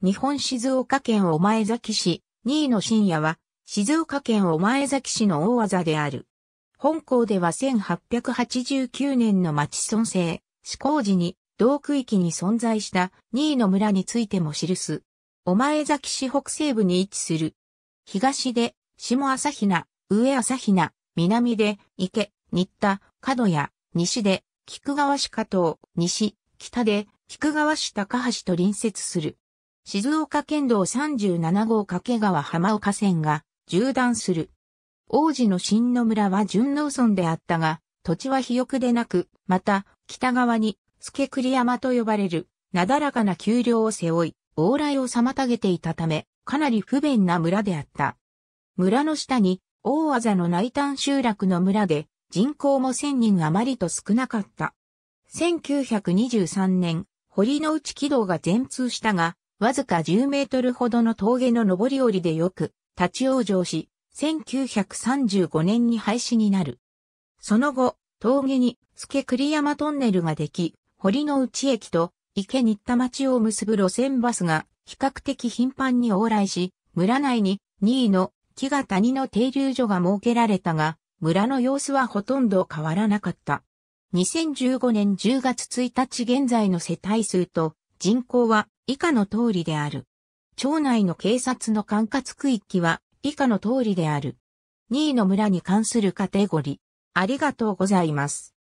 日本静岡県御前崎市、2位の深夜は、静岡県御前崎市の大技である。本校では1889年の町村制、施行時に、同区域に存在した2位の村についても記す。御前崎市北西部に位置する。東で、下朝日奈、上朝日奈、南で、池、新田、角谷、西で、菊川市加東、西、北で、菊川市高橋と隣接する。静岡県道37号掛川浜岡線が縦断する。王子の新野村は順農村であったが、土地は肥沃でなく、また、北側に、助栗山と呼ばれる、なだらかな丘陵を背負い、往来を妨げていたため、かなり不便な村であった。村の下に、大技の内端集落の村で、人口も1000人余りと少なかった。1923年、堀之内軌道が全通したが、わずか10メートルほどの峠の上り下りでよく立ち往生し、1935年に廃止になる。その後、峠に助栗山トンネルができ、堀の内駅と池新田町を結ぶ路線バスが比較的頻繁に往来し、村内に2位の木が谷の停留所が設けられたが、村の様子はほとんど変わらなかった。2015年10月1日現在の世帯数と人口は以下の通りである。町内の警察の管轄区域は以下の通りである。2位の村に関するカテゴリー。ありがとうございます。